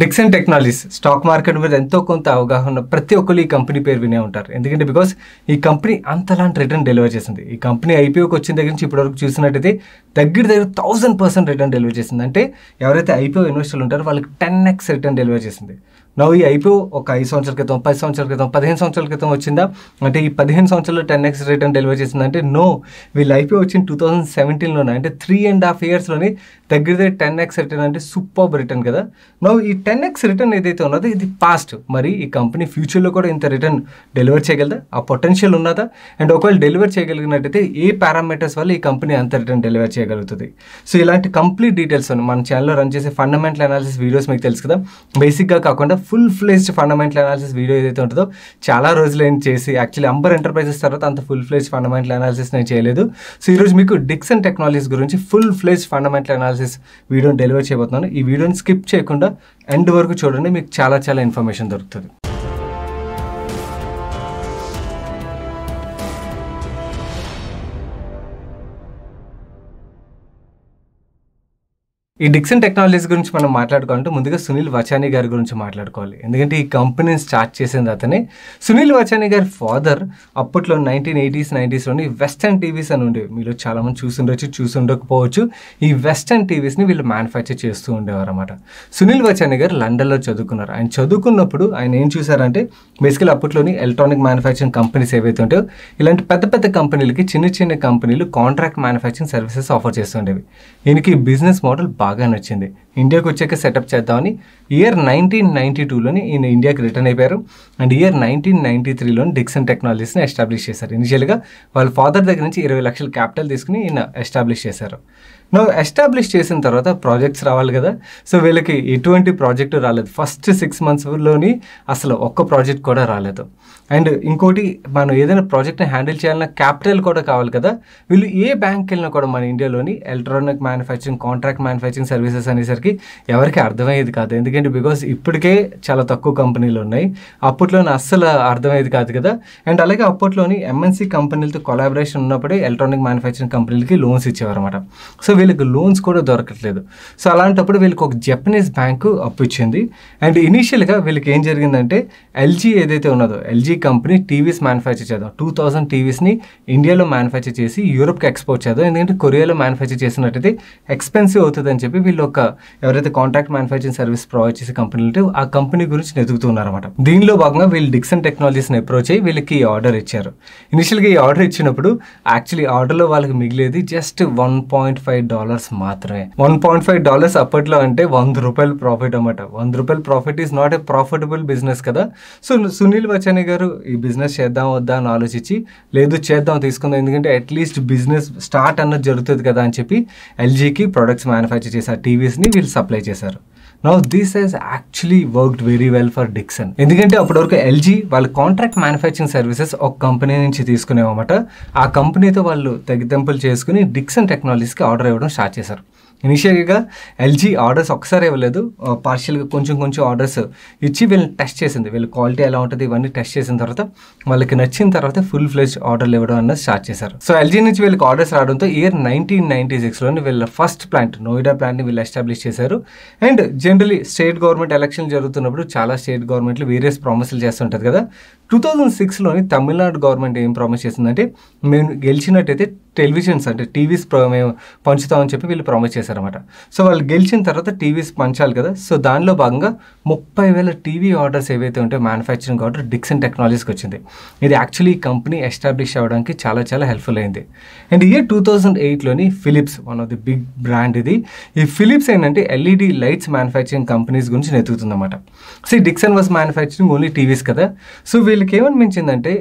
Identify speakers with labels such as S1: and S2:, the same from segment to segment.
S1: Dixon technologies stock market మీద ఎంతో కొంత అవగాహన ఉన్న ప్రతి ఒక్కరు ఈ కంపెనీ పేరు వినే ఉంటారు ఎందుకంటే బికాస్ ఈ కంపెనీ అంతలాంటి రిటర్న్ డెలివర్ చేసింది ఈ కంపెనీ ఐపీఓకి వచ్చిన దగ్గర నుంచి ఇప్పటివరకు చూసినట్టయితే దగ్గర దగ్గర థౌసండ్ పర్సెంట్ రిటర్న్ డెలివర్ చేసింది అంటే ఎవరైతే ఐపీఓ ఇన్వెస్టర్లు ఉంటారో వాళ్ళకి టెన్ ఎక్స్ రిటర్న్ డెలివర్ చేసింది నవ్వు ఈ ఐపీఓ ఒక ఐదు సంవత్సరాల క్రితం పది సంవత్సరాల క్రితం పదిహేను సంవత్సరాల క్రితం వచ్చిందా అంటే ఈ పదిహేను సంవత్సరాల్లో టెన్ ఎక్స్ రిటర్న్ డెలివరీ చేసిందంటే నో వీళ్ళు ఐపీఓ వచ్చిన టూ థౌసండ్ సెవెంటీన్లోనే అంటే త్రీ అండ్ హాఫ్ ఇయర్స్లోని దగ్గరదే టెన్ ఎక్స్ రిటర్న్ అంటే సూపర్ రిటర్న్ కదా నవ్వు ఈ టెన్ ఎక్స్ రిటర్న్ ఏదైతే ఉన్నదో ఇది పాస్ట్ మరి ఈ కంపెనీ ఫ్యూచర్లో కూడా ఇంత రిటర్న్ డెలివర్ చేయగలదా ఆ పొటెన్షియల్ ఉన్నదా అండ్ ఒకవేళ డెలివర్ చేయగలిగినట్టయితే ఏ పారామీటర్స్ వల్ల ఈ కంపెనీ అంత రిటర్న్ డెలివర్ చేయగలుగుతుంది సో ఇలాంటి కంప్లీట్ డీటెయిల్స్ మన ఛానల్లో రన్ చేసే ఫండమెంటల్ అనాలిసిస్ వీడియోస్ మీకు తెలుసు కదా బేసిక్గా కాకుండా full fledged fundamental analysis video ఏదైతే ఉంటుందో చాలా రోజులు నేను చేసి యాక్చువల్లీ అంబర్ ఎంటర్ప్రైజెస్ తర్వాత అంత ఫుల్ ఫ్లెజ్ ఫండమెంటల్ అనాలిసిస్ నేను చేయలేదు సో ఈరోజు మీకు డిక్సన్ టెక్నాలజీస్ గురించి ఫుల్ ఫ్లెజ్ ఫండమెంటల్ అనాలిసిస్ వీడియోని డెలివర్ చేయబోతున్నాను ఈ వీడియోని స్కిప్ చేయకుండా ఎండ్ వరకు చూడండి మీకు చాలా చాలా ఇన్ఫర్మేషన్ దొరుకుతుంది ఈ డిక్సన్ టెక్నాలజీస్ గురించి మనం మాట్లాడుకోవాలంటే ముందుగా సునీల్ వచాని గారి గురించి మాట్లాడుకోవాలి ఎందుకంటే ఈ కంపెనీని స్టార్ట్ చేసింది అతనే సునీల్ వచాని గారి ఫాదర్ అప్పట్లో నైన్టీన్ ఎయిటీస్ నైంటీస్లోని వెస్టర్న్ టీవీస్ అని ఉండేవి మీరు చాలామంది చూసుండొచ్చు చూసుండకపోవచ్చు ఈ వెస్టర్న్ టీవీస్ని వీళ్ళు మ్యానుఫ్యాక్చర్ చేస్తూ ఉండేవారు అనమాట సునీల్ వచానీ గారు లండన్లో చదువుకున్నారు ఆయన చదువుకున్నప్పుడు ఆయన ఏం చూసారంటే బేసికల్ అప్పట్లోని ఎలక్ట్రానిక్ మ్యానుఫ్యాక్చరింగ్ కంపెనీస్ ఏవైతే ఉంటాయో ఇలాంటి పెద్ద పెద్ద కంపెనీలకి చిన్న చిన్న కంపెనీలు కాంట్రాక్ట్ మ్యానుఫ్యాక్చరింగ్ సర్వీసెస్ ఆఫర్ చేస్తుండేవి దీనికి బిజినెస్ మోడల్ బాగా నచ్చింది ఇండియాకి వచ్చాక సెటప్ చేద్దామని ఇయర్ నైన్టీన్ నైంటీ టూలోని ఈయన ఇండియాకి రిటర్న్ అయిపోయారు అండ్ ఇయర్ నైన్టీన్ నైన్టీ త్రీలోని డిక్సన్ టెక్నాలజీస్ని ఎస్టాబ్లిష్ చేశారు ఇనిషియల్గా వాళ్ళ ఫాదర్ దగ్గర నుంచి ఇరవై లక్షల క్యాపిటల్ తీసుకుని ఈయన ఎస్టాబ్లిష్ చేశారు నువ్వు ఎస్టాబ్లిష్ చేసిన తర్వాత ప్రాజెక్ట్స్ రావాలి కదా సో వీళ్ళకి ఎటువంటి ప్రాజెక్టు రాలేదు ఫస్ట్ సిక్స్ మంత్స్లోని అసలు ఒక్క ప్రాజెక్ట్ కూడా రాలేదు అండ్ ఇంకోటి మనం ఏదైనా ప్రాజెక్ట్ని హ్యాండిల్ చేయాలన్నా క్యాపిటల్ కూడా కావాలి కదా వీళ్ళు ఏ బ్యాంక్కి వెళ్ళినా కూడా మన ఇండియాలోని electronic manufacturing contract manufacturing services అనేసరికి ఎవరికి అర్థమయ్యేది కాదు ఎందుకంటే బికాస్ ఇప్పటికే చాలా తక్కువ కంపెనీలు ఉన్నాయి అప్పట్లోనే అస్సలు అర్థమయ్యేది కాదు కదా అండ్ అలాగే అప్పట్లోని ఎంఎన్సీ కంపెనీలతో కొలాబరేషన్ ఉన్నప్పుడే ఎలక్ట్రానిక్ మ్యానుఫ్యాక్చరింగ్ కంపెనీలకి లోన్స్ ఇచ్చేవారు అనమాట సో వీళ్ళకి లోన్స్ కూడా దొరకట్లేదు సో అలాంటప్పుడు వీళ్ళకి ఒక జపనీస్ బ్యాంకు అప్పు ఇచ్చింది అండ్ ఇనీషియల్గా వీళ్ళకి ఏం జరిగిందంటే ఎల్జీ ఏదైతే ఉన్నదో ఎల్జీ కంపెనీ టీవీస్ మ్యానుఫ్యాక్చర్ చేద్దాం టూ థౌసండ్ టీవీస్ని ఇండియాలో మ్యానుఫ్యాక్చర్ చేసి యూరోప్కి ఎక్స్పోర్ట్ చేద్దాం ఎందుకంటే కొరియాలో మ్యానుఫ్యాక్చర్ చేసినట్టయితే ఎక్స్పెన్సివ్ అవుతుందని చెప్పి వీళ్ళు ఒక ఎవరైతే కాంట్రాక్ట్ మ్యానుఫ్యాక్చరింగ్ సర్వీస్ ప్రొవైడ్ చేసే కంపెనీ ఉంటే ఆ కంపెనీ గురించి వెతుకుతున్నారన్నమాట దీనిలో భాగంగా వీళ్ళు డిక్సన్ టెక్నాలజీస్ని అప్రోచ్ అయ్యి వీళ్ళకి ఆర్డర్ ఇచ్చారు ఇనిషియల్గా ఈ ఆర్డర్ ఇచ్చినప్పుడు యాక్చువల్లీ ఆర్డర్లో వాళ్ళకి మిగిలేది just one point five dollars మాత్రమే వన్ పాయింట్ ఫైవ్ డాలర్స్ అప్పట్లో అంటే వంద రూపాయలు ప్రాఫిట్ అనమాట వంద రూపాయలు profit is not a profitable business కదా సో సునీల్ వచాని గారు ఈ బిజినెస్ చేద్దాం వద్దా అని ఆలోచించి లేదు చేద్దాం తీసుకుందాం ఎందుకంటే అట్లీస్ట్ బిజినెస్ స్టార్ట్ అన్నది జరుగుతుంది కదా అని చెప్పి ఎల్జీకి ప్రొడక్ట్స్ మ్యానుఫ్యాక్చర్ చేశారు టీవీస్ని వీళ్ళు సప్లై చేశారు now this has actually worked very well for Dixon ఎందుకంటే అప్పటివరకు ఎల్జీ వాళ్ళ కాంట్రాక్ట్ మ్యానుఫ్యాక్చరింగ్ సర్వీసెస్ ఒక కంపెనీ నుంచి తీసుకునేవన్నమాట ఆ కంపెనీతో వాళ్ళు తగ్గింపులు చేసుకుని డిక్సన్ టెక్నాలజీస్కి ఆర్డర్ ఇవ్వడం స్టార్ట్ చేశారు ఇనిషియల్గా ఎల్జీ ఆర్డర్స్ ఒకసారి ఇవ్వలేదు పార్షియల్గా కొంచెం కొంచెం ఆర్డర్స్ ఇచ్చి వీళ్ళని టెస్ట్ చేసింది వీళ్ళ క్వాలిటీ ఎలా ఉంటుంది ఇవన్నీ టెస్ట్ చేసిన తర్వాత వాళ్ళకి నచ్చిన తర్వాత ఫుల్ ఫ్లెజ్ ఆర్డర్లు ఇవ్వడం అన్నది స్టార్ట్ చేశారు సో ఎల్జీ నుంచి వీళ్ళకి ఆర్డర్స్ రావడంతో ఇయర్ నైన్టీన్ నైన్టీ సిక్స్లోని వీళ్ళ ఫస్ట్ ప్లాంట్ నోయిడా ప్లాంట్ని వీళ్ళు ఎస్టాబ్లిష్ చేశారు and generally state government election జరుగుతున్నప్పుడు చాలా స్టేట్ గవర్నమెంట్లు వేరియస్ ప్రామిస్లు చేస్తుంటుంది కదా టూ థౌజండ్ సిక్స్లోని తమిళనాడు గవర్నమెంట్ ఏం ప్రామిస్ చేసిందంటే మేము గెలిచినట్టయితే టెలివిజన్స్ అంటే టీవీస్ మేము పంచుతామని చెప్పి వీళ్ళు ప్రామిస్ చేశారనమాట సో వాళ్ళు గెలిచిన తర్వాత టీవీస్ పంచాలి కదా సో దానిలో భాగంగా ముప్పై వేల టీవీ ఆర్డర్స్ ఏవైతే ఉంటే మ్యానుఫ్యాక్చరింగ్ ఆర్డర్ డిక్సన్ టెక్నాలజీస్కి వచ్చింది ఇది యాక్చువల్లీ ఈ కంపెనీ ఎస్టాబ్లిష్ అవ్వడానికి చాలా చాలా హెల్ప్ఫుల్ అయింది అండ్ ఇయర్ టూ థౌజండ్ ఎయిట్లోని Philips one of the big brand ఇది ఈ ఫిలిప్స్ ఏంటంటే ఎల్ఈడి లైట్స్ మ్యానుఫ్యాక్చరింగ్ కంపెనీస్ గురించి నెతుకుతుందన్నమాట so Dixon was manufacturing only TVs కదా సో వీళ్ళకి ఏమనిపించిందంటే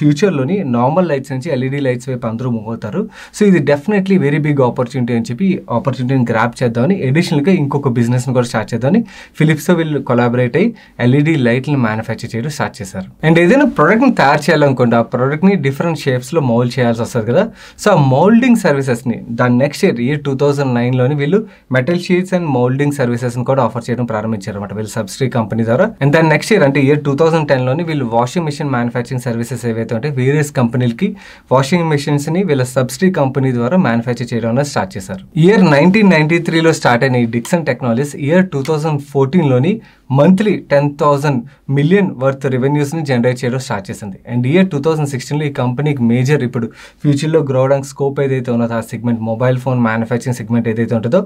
S1: ఫ్యూచర్లోని నార్మల్ లైట్స్ నుంచి ఎల్ఈడి లైట్స్ e వైపు అందరూ మూవ్ అవుతారు ఉన్నారు సో ఇది డెఫినెట్లీ వెరీ బిగ్ ఆపర్చునిటీ అని చెప్పి ఆపర్చునిటీని గ్రాప్ చేద్దామని అడిషనల్గా ఇంకొక బిజినెస్ని కూడా స్టార్ట్ చేద్దామని ఫిలిప్స్తో వీళ్ళు కొలాబరేట్ అయ్యి ఎల్ఈడి లైట్లను మ్యానుఫ్యాక్చర్ చేయడం స్టార్ట్ చేశారు అండ్ ఏదైనా ని తయారు చేయాలనుకోండి ఆ ని డిఫరెంట్ షేప్స్లో మౌల్డ్ చేయాల్సి వస్తుంది కదా సో ఆ మౌల్డింగ్ సర్వీసెస్ని దాని next year year two thousand నైన్లోని వీళ్ళు మెటల్ షీట్స్ అండ్ మౌల్డింగ్ సర్వీసెస్ని కూడా ఆఫర్ చేయడం ప్రారంభించారు అనమాట వీళ్ళు సబ్సిడీ కంపెనీ ద్వారా అండ్ దాని నెక్స్ట్ ఇయర్ అంటే ఇయర్ టూ థౌసండ్ టెన్లోని వీళ్ళు వాషింగ్ మిషన్ మ్యానుఫ్యాక్చరింగ్ సర్వీసెస్ ఏవైతే ఉంటాయి వేరియస్ కంపెనీలకి వాషింగ్ మిషన్స్ని వీళ్ళ సబ్ సబ్సిడీ కంపెనీ ద్వారా మ్యానుఫ్యాక్చర్ చేయడం అనేది స్టార్ట్ చేశారు ఇయర్ నైన్టీన్ నైన్టీ త్రీలో స్టార్ట్ అయిన ఈ Dixon technologies year two thousand ఫోర్టీన్లోని monthly ten thousand million worth రెవెన్యూస్ని జనరేట్ చేయడం స్టార్ట్ చేసింది అండ్ ఇయర్ టూ థౌజండ్ సిక్స్టీన్లో ఈ కంపెనీకి మేజర్ ఇప్పుడు ఫ్యూచర్లో గ్రో అవడానికి స్కోప్ ఏదైతే ఉన్నదో ఆ segment mobile phone manufacturing segment ఏదైతే ఉంటుందో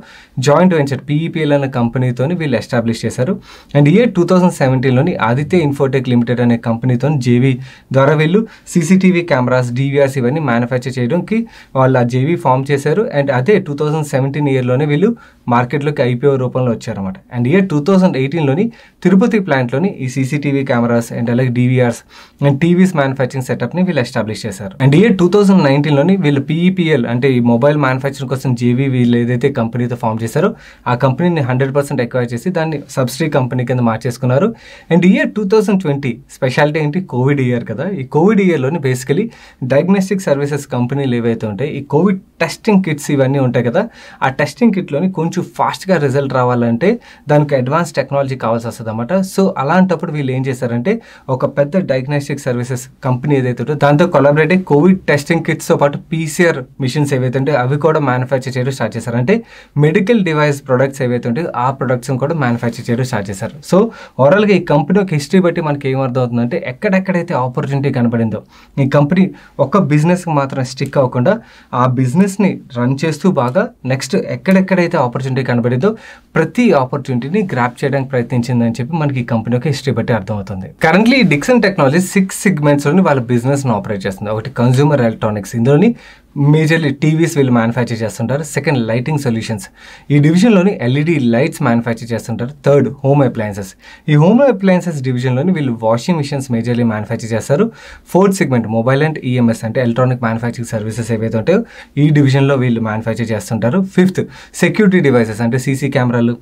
S1: జాయింట్ వెంచర్ పీఈపీఎల్ అనే కంపెనీతో వీళ్ళు ఎస్టాబ్లిష్ చేశారు అండ్ ఇయర్ టూ థౌజండ్ సెవెంటీన్లోని ఆదిత్య ఇన్ఫోటెక్ లిమిటెడ్ అనే కంపెనీతో జేవీ ద్వారా వీళ్ళు సీసీటీవీ కెమెరాస్ డీవీఆర్స్ ఇవన్నీ మ్యానుఫ్యాక్చర్ చేయడానికి వాళ్ళు ఆ జేవీ ఫామ్ చేశారు అండ్ అదే టూ థౌజండ్ సెవెంటీన్ ఇయర్లోనే వీళ్ళు మార్కెట్లోకి ఐపీఓ రూపంలో వచ్చారన్నమాట అండ్ ఇయర్ టూ థౌజండ్ ఎయిటీన్లోని తిరుపతి ప్లాంట్లోని ఈ సీసీటీవీ కెమెరాస్ అండ్ అలాగే డివిఆర్స్ అండ్ టీవీస్ మ్యానుఫ్యాక్చరింగ్ సెటప్ని వీళ్ళు ఎస్టాబ్లిష్ చేశారు అండ్ ఇయర్ టూ థౌసండ్ నైన్టీన్లోని వీళ్ళు పీఈపీఎల్ e అంటే ఈ మొబైల్ మ్యానుఫ్యాక్చరింగ్ కోసం జేవీ వీళ్ళు ఏదైతే కంపెనీతో ఫామ్ చేశారో ఆ కంపెనీని హండ్రెడ్ పర్సెంట్ ఎక్వైర్ చేసి దాన్ని సబ్సిడీ కంపెనీ కింద మార్చేసుకున్నారు and year two thousand twenty speciality ఏంటి కోవిడ్ ఇయర్ కదా ఈ కోవిడ్ ఇయర్లోని బేసికలీ డయాగ్నోస్టిక్ సర్వీసెస్ కంపెనీలు ఏవైతే ఉంటాయి ఈ కోవిడ్ టెస్టింగ్ కిట్స్ ఇవన్నీ ఉంటాయి కదా ఆ టెస్టింగ్ కిట్లోని కొంచెం ఫాస్ట్గా రిజల్ట్ రావాలంటే దానికి అడ్వాన్స్ టెక్నాలజీ కావాలి చేసుకోవాల్సి వస్తుంది అనమాట సో అలాంటప్పుడు వీళ్ళు ఏం చేశారంటే ఒక పెద్ద డయాగ్నోస్టిక్ సర్వీసెస్ కంపెనీ ఏదైతే ఉంటుందో దాంతో కొలాబరేటివ్ కోవిడ్ టెస్టింగ్ కిట్స్తో పాటు పీసీఆర్ మిషన్స్ ఏవైతే ఉంటాయో అవి కూడా మ్యానుఫ్యాక్చర్ చేయడం స్టార్ట్ చేశారంటే అంటే మెడికల్ డివైస్ ప్రొడక్ట్స్ ఏవైతే ఉంటాయో ఆ ప్రొడక్ట్స్ని కూడా మ్యానుఫ్యాక్చర్ చేయడం స్టార్ట్ చేశారు సో ఓవరాల్గా ఈ కంపెనీ ఒక హిస్టరీ బట్టి మనకి ఏమర్థం అవుతుందంటే ఎక్కడెక్కడైతే ఆపర్చునిటీ కనబడిందో ఈ కంపెనీ ఒక్క బిజినెస్ మాత్రం స్టిక్ అవ్వకుండా ఆ బిజినెస్ని రన్ చేస్తూ బాగా నెక్స్ట్ ఎక్కడెక్కడైతే ఆపర్చునిటీ కనబడిందో ప్రతి ఆపర్చునిటీని గ్రాప్ చేయడానికి ప్రయత్నించింది అని చెప్పి మనకి ఈ కంపెనీ యొక్క హిస్టరీ బట్టి అర్థమవుతుంది కరెంట్లీ డిక్సన్ టెక్నాలజీ సిక్స్ లోని వాళ్ళ బిజినెస్ ఆపరేట్ చేస్తుంది ఒకటి కన్జ్యూమర్ ఎలక్ట్రానిక్స్ ఇందులోని మేజర్లీ టీవీస్ వీళ్ళు మ్యానుఫ్యాక్చర్ చేస్తుంటారు సెకండ్ లైటింగ్ సొల్యూషన్స్ ఈ డివిజన్లోని ఎల్ఈడి లైట్స్ మ్యానుఫ్యాక్చర్ చేస్తుంటారు థర్డ్ హోమ్ అప్లయన్సెస్ ఈ హోమ్ అప్లయన్సెస్ డివిజన్లోని వీళ్ళు వాషింగ్ మిషన్స్ మేజర్లీ మ్యానుఫ్యాక్చర్ చేస్తారు fourth segment mobile and EMS అంటే ఎలక్ట్రానిక్ మ్యానుఫ్యాక్చరింగ్ సర్వీసెస్ ఏవైతే ఉంటాయో ఈ డివిజన్లో వీళ్ళు మ్యానుఫ్యాక్చర్ చేస్తుంటారు ఫిఫ్త్ సెక్యూరిటీ డివైసెస్ అంటే సీసీ కెమెరాలు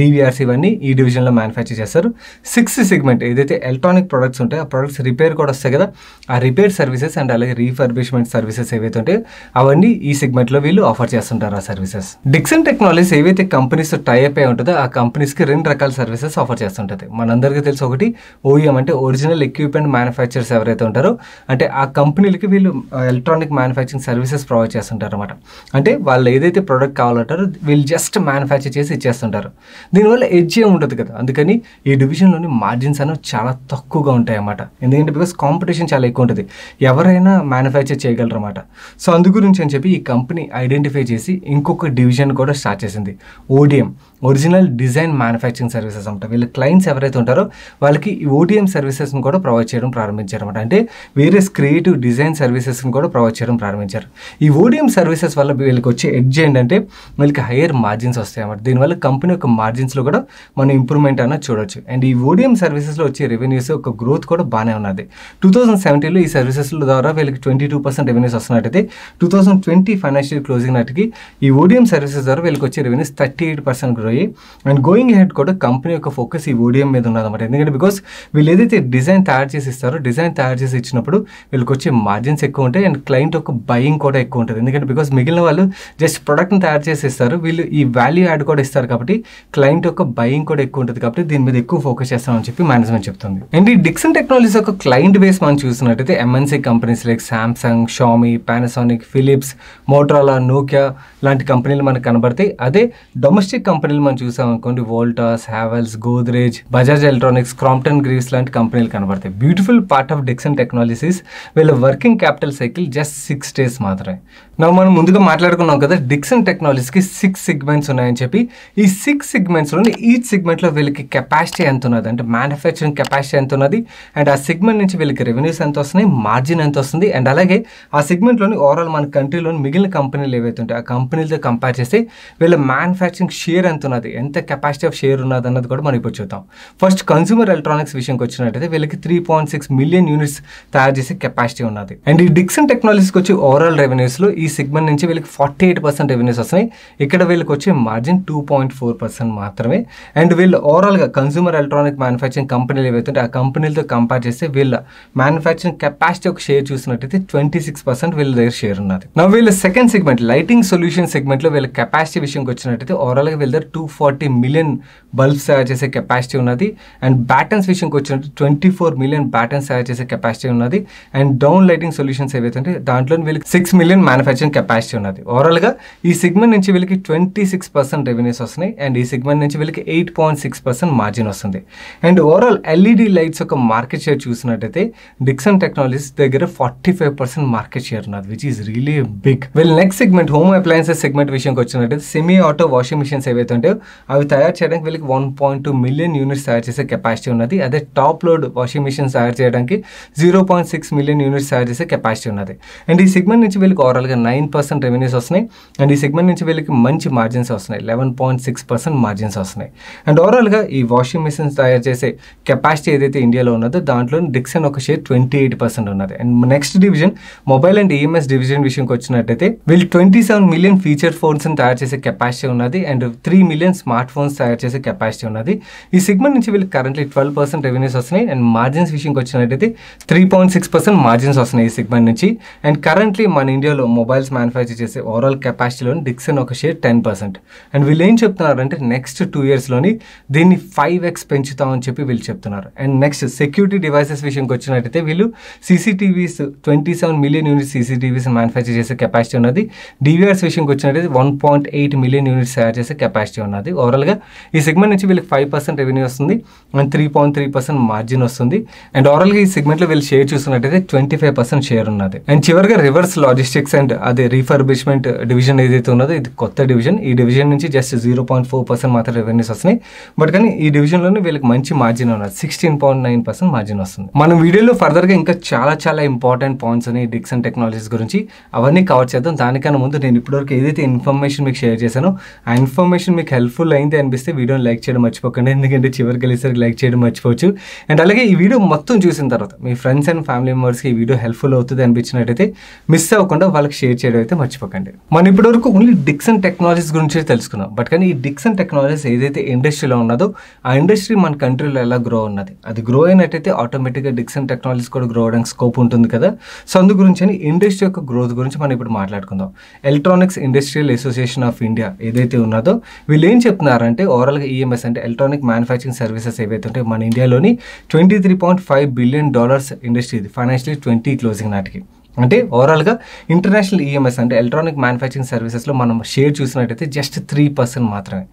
S1: డివిఆర్స్ ఇవన్నీ ఈ డివిజన్లో మ్యానుఫ్యాక్చర్ చేస్తారు సిక్స్త్ సెగ్మెంట్ ఏదైతే ఎలక్ట్రానిక్ ప్రొడక్ట్స్ ఉంటాయో ఆ ప్రొడక్ట్స్ రిపేర్ కూడా వస్తాయి కదా ఆ రిపేర్ సర్వీసెస్ అండ్ అలాగే రీఫర్బిష్మెంట్ సర్వీసెస్ ఏవైతే ఉంటాయో అవన్నీ ఈ సెగ్మెంట్లో వీళ్ళు ఆఫర్ చేస్తుంటారు ఆ సర్వీసెస్ డిక్సన్ టెక్నాలజీస్ ఏవైతే కంపెనీస్ అప్ అయి ఉంటుందో ఆ కంపెనీస్కి రెండు రకాల సర్వీసెస్ ఆఫర్ చేస్తుంటుంది మనందరికీ తెలిసి ఒకటి ఓఈఎం e అంటే ఒరిజినల్ ఎక్విప్మెంట్ మ్యానుఫ్యాక్చర్స్ ఎవరైతే ఉంటారో అంటే ఆ కంపెనీలకి వీళ్ళు ఎలక్ట్రానిక్ మ్యానుఫ్యాక్చరింగ్ సర్వీసెస్ ప్రొవైడ్ చేస్తుంటారు అనమాట అంటే వాళ్ళు ఏదైతే ప్రోడక్ట్ కావాలంటారో వీళ్ళు జస్ట్ మ్యానుఫ్యాక్చర్ చేసి ఇచ్చేస్తుంటారు దీనివల్ల ఎడ్జ్ ఏమి ఉంటుంది కదా అందుకని ఈ డివిజన్లోని మార్జిన్స్ అనేవి చాలా తక్కువగా ఉంటాయి అన్నమాట ఎందుకంటే బికాస్ కాంపిటీషన్ చాలా ఎక్కువ ఉంటుంది ఎవరైనా మ్యానుఫ్యాక్చర్ చేయగలరు అన్నమాట సో అందుగురించి అని చెప్పి ఈ కంపెనీ ఐడెంటిఫై చేసి ఇంకొక డివిజన్ కూడా స్టార్ట్ చేసింది ODM original design manufacturing services అంట వీళ్ళ క్లయింట్స్ ఎవరైతే ఉంటారో వాళ్ళకి ఈ ఓటీఎం సర్వీసెస్ని కూడా ప్రొవైడ్ చేయడం ప్రారంభించారు అనమాట అంటే వేరియస్ క్రియేటివ్ డిజైన్ సర్వీసెస్ని కూడా ప్రొవైడ్ చేయడం ప్రారంభించారు ఈ ఓడిఎం సర్వీసెస్ వల్ల వీళ్ళకి వచ్చే ఎడ్జ్ ఏంటంటే వీళ్ళకి హయ్యర్ మార్జిన్స్ వస్తాయి అన్నమాట దీనివల్ల కంపెనీ యొక్క మార్జిన్స్లో కూడా మనం ఇంప్రూవ్మెంట్ అన్నది చూడొచ్చు అండ్ ఈ ఓడిఎం సర్వీసెస్లో వచ్చే రెవెన్యూస్ ఒక గ్రోత్ కూడా బాగానే ఉన్నది టూ థౌసండ్ సెవెంటీలో ఈ సర్వీసెస్ల ద్వారా వీళ్ళకి ట్వంటీ టూ పర్సెంట్ రెవెన్యూస్ వస్తున్నట్టయితే two thousand twenty financial closing నాటికి ఈ ఓడిఎం సర్వీసెస్ ద్వారా వీళ్ళకి వచ్చే రెవెన్యూస్ థర్టీ ఎయిట్ పర్సెంట్ అయ్యి అండ్ గోయింగ్ హెడ్ కూడా కంపెనీ యొక్క ఫోకస్ ఈ ఓడిఎం మీద ఉన్నదన్నమాట ఎందుకంటే బికాస్ వీళ్ళు ఏదైతే డిజైన్ తయారు చేసి ఇస్తారో డిజైన్ తయారు చేసి ఇచ్చినప్పుడు వీళ్ళకి వచ్చే మార్జిన్స్ ఎక్కువ ఉంటాయి అండ్ క్లయింట్ యొక్క బయింగ్ కూడా ఎక్కువ ఉంటుంది ఎందుకంటే బికాస్ మిగిలిన వాళ్ళు జస్ట్ ప్రోడక్ట్ని తయారు చేసి ఇస్తారు వీళ్ళు ఈ వాల్యూ యాడ్ కూడా ఇస్తారు కాబట్టి క్లయింట్ యొక్క బయింగ్ కూడా ఎక్కువ ఉంటుంది కాబట్టి దీని మీద ఎక్కువ ఫోకస్ చేస్తామని చెప్పి మేనేజ్మెంట్ చెప్తుంది అండ్ ఈ డిక్సన్ టెక్నాలజీస్ యొక్క క్లయింట్ బేస్ మనం చూసినట్టయితే MNC companies like Samsung Xiaomi Panasonic like Philips Motorola Nokia లాంటి కంపెనీలు మనకు కనబడతాయి అదే డొమెస్టిక్ కంపెనీలు మనం చూసామనుకోండి Voltas Havells Godrej Bajaj electronics Crompton Greaves లాంటి కంపెనీలు కనబడతాయి beautiful part of Dixon technologies వీళ్ళ working capital cycle just six days మాత్రమే నాకు మనం ముందుగా మాట్లాడుకున్నాం కదా డిక్సన్ టెక్నాలజీస్కి సిక్స్ సిగ్మెంట్స్ ఉన్నాయని చెప్పి ఈ సిక్స్ సిగ్మెంట్స్లోని ఈచ్ సిగ్మెంట్లో వీళ్ళకి కెపాసిటీ ఎంత ఉన్నది అంటే మ్యానుఫ్యాక్చరింగ్ కెపాసిటీ ఎంత ఉన్నది అండ్ ఆ సిగ్మెంట్ నుంచి వీళ్ళకి రెవెన్యూస్ ఎంత వస్తున్నాయి మార్జిన్ ఎంత వస్తుంది అండ్ అలాగే ఆ సిగ్మెంట్లోని ఓవరాల్ మన కంట్రీలోని మిగిలిన కంపెనీలు ఏవైతే ఉంటాయి ఆ కంపెనీలతో కంపేర్ చేస్తే వీళ్ళ మ్యానుఫ్యాక్చరింగ్ షేర్ ఎంత ఉన్నది ఎంత కెపాసిటీ ఆఫ్ షేర్ ఉన్నది అన్నది కూడా మనం ఇప్పుడు చూద్దాం ఫస్ట్ కన్సూమర్ ఎలక్ట్రానిక్స్ విషయంకి వచ్చినట్టయితే వీళ్ళకి three point six million units తయారు చేసే కెపాసిటీ ఉన్నది అండ్ ఈ డిక్సన్ టెక్నాలజీస్కి వచ్చి ఓవరాల్ రెవెన్యూస్లో ఈ సెగ్మెంట్ నుంచి వీళ్ళకి ఫార్టీ ఎయిట్ పర్సెంట్ రెవెన్యూస్ వస్తున్నాయి ఇక్కడ వీళ్ళకి వచ్చే margin two point four percent మాత్రమే అండ్ వీళ్ళు ఓవరాల్గా కన్సూమర్ ఎలక్ట్రానిక్ మ్యానుఫ్యాక్చరింగ్ కంపెనీలు ఏవైతుంటే ఆ కంపెనీలతో కంపేర్ చేస్తే వీళ్ళ మ్యానుఫ్యాక్చరింగ్ కెపాసిటీ ఒక షేర్ చూసినట్టయితే ట్వంటీ సిక్స్ పర్సెంట్ వీళ్ళ దగ్గర షేర్ ఉన్నది నా వీళ్ళ సెకండ్ సెగ్మెంట్ లైటింగ్ సొల్యూషన్ సెగ్మెంట్లో వీళ్ళ కెపాసిటీ విషయంకి వచ్చినట్టయితే ఓవరాల్గా వీళ్ళ దగ్గర టూ ఫార్టీ మిలియన్ బల్బ్స్ తయారు చేసే కెపాసిటీ ఉన్నది అండ్ బ్యాటన్స్ విషయంకి వచ్చినట్టు ట్వంటీ ఫోర్ మిలియన్ బ్యాటన్స్ తయారు చేసే కెపాసిటీ ఉన్నది అండ్ డౌన్ లైటింగ్ సొల్యూషన్స్ ఏవైతే దాంట్లో వీళ్ళకి six million manufacture manufacturing capacity ఉన్నది ఓవరాల్గా ఈ సిగ్మెంట్ నుంచి వీళ్ళకి ట్వంటీ సిక్స్ పర్సెంట్ రెవెన్యూస్ వస్తున్నాయి అండ్ ఈ సిగ్మెంట్ నుంచి వీళ్ళకి eight point six percent margin వస్తుంది అండ్ ఓవరాల్ ఎల్ఈడి లైట్స్ యొక్క మార్కెట్ షేర్ చూసినట్టయితే డిక్సన్ టెక్నాలజీస్ దగ్గర forty five percent market share ఉన్నది విచ్ ఈస్ రియలీ బిగ్ వీళ్ళ next segment home appliances segment విషయంకి వచ్చినట్టయితే సెమీ ఆటో వాషింగ్ మిషన్స్ ఏవైతే ఉంటాయో అవి తయారు చేయడానికి వీళ్ళకి one point two million units తయారు చేసే కెపాసిటీ ఉన్నది అదే టాప్ లోడ్ వాషింగ్ మిషన్స్ తయారు చేయడానికి zero point six million units తయారు చేసే కెపాసిటీ ఉన్నది అండ్ ఈ సెగ్మెంట్ నుంచి వీళ్ళకి ఓవరాల్గా నైన్ పర్సెంట్ రెవెన్యూస్ వస్తున్నాయి అండ్ ఈ సెగ్మెంట్ నుంచి వీళ్ళకి మంచి మార్జిన్స్ వస్తున్నాయి eleven point six percent margins వస్తున్నాయి అండ్ ఓవరాల్గా ఈ వాషింగ్ మిషన్స్ తయారు చేసే కెపాసిటీ ఏదైతే ఇండియాలో ఉన్నదో దాంట్లో డిక్సన్ ఒక షేర్ ట్వంటీ ఎయిట్ పర్సెంట్ ఉన్నది and next division mobile and EMS division విషయంకి వచ్చినట్టయితే వీళ్ళు ట్వంటీ సెవెన్ మిలియన్ ఫీచర్ ఫోన్స్ని తయారు చేసే కెపాసిటీ ఉన్నది and three million smart phones తయారు చేసే కెపాసిటీ ఉన్నది ఈ సెగ్మెంట్ నుంచి వీళ్ళు కరెంట్లీ ట్వెల్వ్ పర్సెంట్ రెవెన్యూస్ వస్తున్నాయి అండ్ మార్జిన్స్ విషయంకి వచ్చినట్టయితే three point six percent margins వస్తున్నాయి ఈ సెగ్మెంట్ నుంచి అండ్ కరెంట్లీ మన ఇండియాలో మొబైల్ మొబైల్స్ మ్యానుఫ్యాక్చర్ చేసే ఓవరాల్ కెపాసిటీలోని డిక్సన్ ఒక షేర్ టెన్ పర్సెంట్ అండ్ వీళ్ళు ఏం చెప్తున్నారంటే నెక్స్ట్ టూ ఇయర్స్లోని దీన్ని ఫైవ్ ఎక్స్ పెంచుతామని చెప్పి వీళ్ళు చెప్తున్నారు అండ్ నెక్స్ట్ సెక్యూరిటీ డివైసెస్ విషయంకి వచ్చినట్టయితే వీళ్ళు CCTVs twenty seven million units CCTVs manufacture చేసే కెపాసిటీ ఉన్నది డివిఆర్స్ విషయంకి వచ్చినట్టయితే one point eight million units తయారు చేసే కెపాసిటీ ఉన్నది ఓవరాల్గా ఈ సెగ్మెంట్ నుంచి వీళ్ళకి ఫైవ్ పర్సెంట్ రెవెన్యూ వస్తుంది and three point three percent margin వస్తుంది అండ్ ఓవరాల్గా ఈ సెగ్మెంట్లో వీళ్ళు షేర్ చూసుకున్నట్టయితే ట్వంటీ ఫైవ్ పర్సెంట్ షేర్ ఉన్నది అండ్ చివరిగా రివర్స్ లాజిస్టిక్స్ అండ్ అదే రీఫర్బిష్మెంట్ డివిజన్ ఏదైతే ఉన్నదో ఇది కొత్త డివిజన్ ఈ డివిజన్ నుంచి just zero point four percent మాత్రం రెవెన్యూస్ వస్తున్నాయి బట్ కానీ ఈ డివిజన్లోనే వీళ్ళకి మంచి మార్జిన్ ఉన్నది sixteen point nine percent margin వస్తుంది మనం వీడియోలో ఫర్దర్గా ఇంకా చాలా చాలా ఇంపార్టెంట్ పాయింట్స్ ఉన్నాయి డిక్సన్ టెక్నాలజీస్ గురించి అవన్నీ కవర్ చేద్దాం దానికన్నా ముందు నేను ఇప్పటివరకు ఏదైతే ఇన్ఫర్మేషన్ మీకు షేర్ చేశానో ఆ ఇన్ఫర్మేషన్ మీకు హెల్ప్ఫుల్ అయింది అనిపిస్తే వీడియోని లైక్ చేయడం మర్చిపోకండి ఎందుకంటే చివరికి వెళ్ళేసరికి లైక్ చేయడం మర్చిపోవచ్చు అండ్ అలాగే ఈ వీడియో మొత్తం చూసిన తర్వాత మీ ఫ్రెండ్స్ అండ్ ఫ్యామిలీ మెంబర్స్కి ఈ వీడియో హెల్ప్ఫుల్ అవుతుంది అనిపించినట్టయితే మిస్ అవ్వకుండా వాళ్ళకి షేర్ షేర్ చేయడం అయితే మర్చిపోకండి మనం ఇప్పటివరకు ఓన్లీ డిక్సన్ టెక్నాలజీస్ గురించి తెలుసుకున్నాం బట్ కానీ ఈ డిక్సన్ టెక్నాలజీస్ ఏదైతే ఇండస్ట్రీలో ఉన్నదో ఆ ఇండస్ట్రీ మన కంట్రీలో ఎలా గ్రో ఉన్నది అది గ్రో అయినట్టయితే ఆటోమేటిక్గా డిక్సన్ టెక్నాలజీస్ కూడా గ్రో అవడానికి స్కోప్ ఉంటుంది కదా సో అందు గురించి అని ఇండస్ట్రీ యొక్క గ్రోత్ గురించి మనం ఇప్పుడు మాట్లాడుకుందాం electronics industrial association of India ఏదైతే ఉన్నదో వీళ్ళు ఏం చెప్తున్నారంటే ఓవరాల్గా ఈఎంఎస్ e అంటే ఎలక్ట్రానిక్ మ్యానుఫ్యాక్చరింగ్ సర్వీసెస్ ఏవైతే ఉంటాయి మన ఇండియాలోని twenty three point five billion dollars industry ఇది ఫైనాన్షియల్ ట్వంటీ క్లోజింగ్ నాటికి అంటే ఓవరాల్గా ఇంటర్నేషనల్ ఈఎంఎస్ అంటే ఎలక్ట్రానిక్ మ్యానుఫ్యాక్చరింగ్ సర్వీసెస్లో మనం షేర్ చూసినట్టయితే జస్ట్ త్రీ పర్సెంట్ మాత్రమే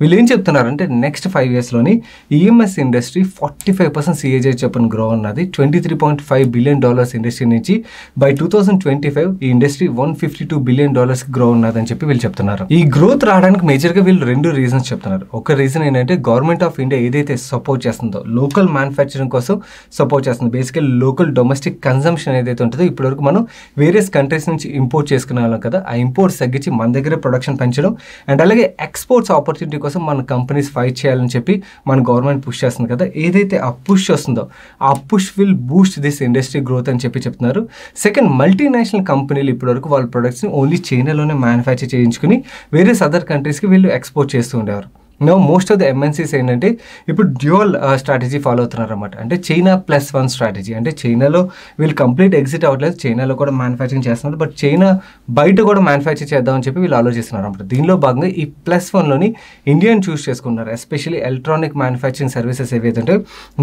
S1: వీళ్ళు ఏం చెప్తున్నారంటే నెక్స్ట్ ఫైవ్ ఇయర్స్లోని EMS industry forty five percent CAGR చెప్పని గ్రో ఉన్నది twenty three point five billion dollars industry నుంచి by two thousand twenty five ఈ industry one fifty two billion dollars grow ఉన్నదని చెప్పి వీళ్ళు చెప్తున్నారు ఈ గ్రోత్ రావడానికి మేజర్గా వీళ్ళు రెండు రీజన్స్ చెప్తున్నారు ఒక రీజన్ ఏంటంటే గవర్నమెంట్ ఆఫ్ ఇండియా ఏదైతే సపోర్ట్ చేస్తుందో లోకల్ మ్యానుఫ్యాక్చరింగ్ కోసం సపోర్ట్ చేస్తుంది బేసికల్ లోకల్ డొమెస్టిక్ కన్సంప్షన్ ఏదైతే ఉంటుందో ఇప్పటివరకు మనం వేరియస్ కంట్రీస్ నుంచి ఇంపోర్ట్ చేసుకునే వాళ్ళం కదా ఆ ఇంపోర్ట్స్ తగ్గించి మన దగ్గర ప్రొడక్షన్ పెంచడం అండ్ అలాగే ఎక్స్పోర్ట్స్ ఆపర్చునిటీ కోసం కోసం మన కంపెనీస్ ఫైట్ చేయాలని చెప్పి మన గవర్నమెంట్ పుష్ చేస్తుంది కదా ఏదైతే ఆ పుష్ వస్తుందో ఆ push will boost this industry growth అని చెప్పి చెప్తున్నారు సెకండ్ మల్టీనేషనల్ కంపెనీలు ఇప్పటివరకు వాళ్ళ ప్రొడక్ట్స్ని ఓన్లీ చైనాలోనే మ్యానుఫ్యాక్చర్ చేయించుకుని వేరియస్ అదర్ కంట్రీస్కి వీళ్ళు ఎక్స్పోర్ట్ చేస్తూ ఉండేవారు no most of the MNCs ఏంటంటే ఇప్పుడు డ్యూయల్ స్ట్రాటజీ ఫాలో అవుతున్నారు అనమాట అంటే చైనా ప్లస్ వన్ స్ట్రాటజీ అంటే చైనాలో వీళ్ళు కంప్లీట్ ఎగ్జిట్ అవ్వట్లేదు చైనాలో కూడా మ్యానుఫ్యాక్చరింగ్ చేస్తున్నారు బట్ చైనా బయట కూడా మ్యానుఫ్యాక్చర్ చేద్దామని చెప్పి వీళ్ళు ఆలోచిస్తున్నారు అనమాట దీనిలో భాగంగా ఈ ప్లస్ వన్లోని ఇండియాని చూస్ చేసుకున్నారు ఎస్పెషల్లీ ఎలక్ట్రానిక్ మ్యానుఫ్యాక్చరింగ్ సర్వీసెస్ ఏవైతే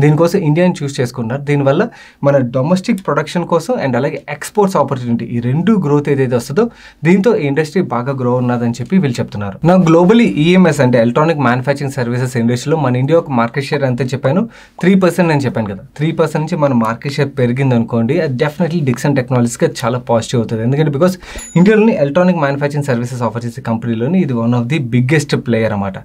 S1: దీనికోసం ఇండియాని చూస్ చేసుకున్నారు దీనివల్ల మన డొమెస్టిక్ ప్రొడక్షన్ కోసం అండ్ అలాగే ఎక్స్పోర్ట్స్ ఆపర్చునిటీ ఈ రెండు గ్రోత్ ఏదైతే వస్తుందో దీంతో ఇండస్ట్రీ బాగా గ్రో ఉన్నదని చెప్పి వీళ్ళు చెప్తున్నారు నా గ్లోబలీ ఈఎంఎస్ అంటే ఎలక్ట్రానిక్ మ్యానుఫ్యాక్చరింగ్ సర్వీసెస్ ఇండస్ట్రీలో మన ఇండియా ఒక మార్కెట్ షేర్ ఎంత చెప్పాను త్రీ పర్సెంట్ నేను చెప్పాను కదా త్రీ పర్సెంట్ నుంచి మన మార్కెట్ షేర్ పెరిగింది అనుకోండి అది డెఫినెట్లీ డిక్సన్ టెక్నాలజీస్కి చాలా పాజిటివ్ అవుతుంది ఎందుకంటే బికాస్ ఇండియాలోని ఎలక్ట్రానిక్ మ్యానుఫ్యాక్చరింగ్ సర్వీసెస్ ఆఫర్ చేసే కంపెనీలోని ఇది one of the biggest player అనమాట